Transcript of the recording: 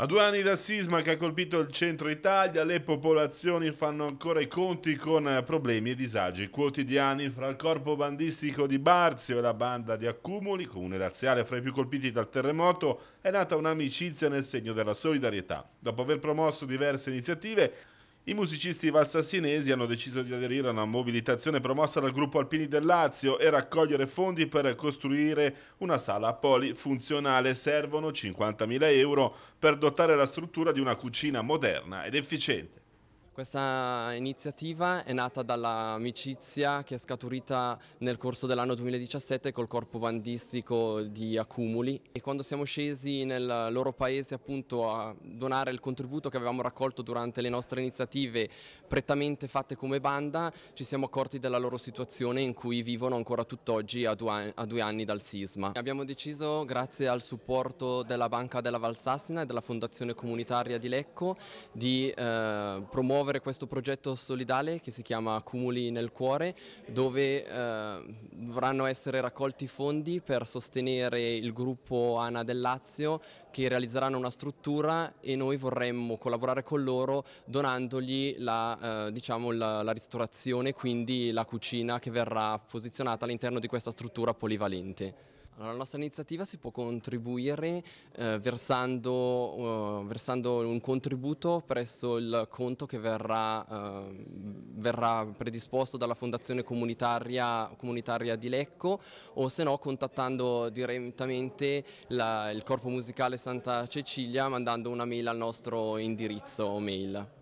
A due anni dal sisma che ha colpito il centro Italia, le popolazioni fanno ancora i conti con problemi e disagi quotidiani fra il corpo bandistico di Barzio e la banda di Accumuli, comune laziale fra i più colpiti dal terremoto, è nata un'amicizia nel segno della solidarietà. Dopo aver promosso diverse iniziative, i musicisti valsassinesi hanno deciso di aderire a una mobilitazione promossa dal gruppo Alpini del Lazio e raccogliere fondi per costruire una sala polifunzionale. Servono 50.000 euro per dotare la struttura di una cucina moderna ed efficiente. Questa iniziativa è nata dall'amicizia che è scaturita nel corso dell'anno 2017 col corpo bandistico di Accumuli e quando siamo scesi nel loro paese appunto a donare il contributo che avevamo raccolto durante le nostre iniziative prettamente fatte come banda ci siamo accorti della loro situazione in cui vivono ancora tutt'oggi a due anni dal sisma. Abbiamo deciso grazie al supporto della Banca della Valsassina e della Fondazione Comunitaria di Lecco di eh, promuovere promuovere questo progetto solidale che si chiama Cumuli nel Cuore, dove eh, dovranno essere raccolti fondi per sostenere il gruppo ANA del Lazio che realizzeranno una struttura e noi vorremmo collaborare con loro donandogli la, eh, diciamo la, la ristorazione, quindi la cucina che verrà posizionata all'interno di questa struttura polivalente. Allora, la nostra iniziativa si può contribuire eh, versando, uh, versando, un contributo presso il conto che verrà, uh, verrà predisposto dalla Fondazione comunitaria, comunitaria, di Lecco o se no contattando direttamente la, il Corpo Musicale Santa Cecilia mandando una mail al nostro indirizzo mail.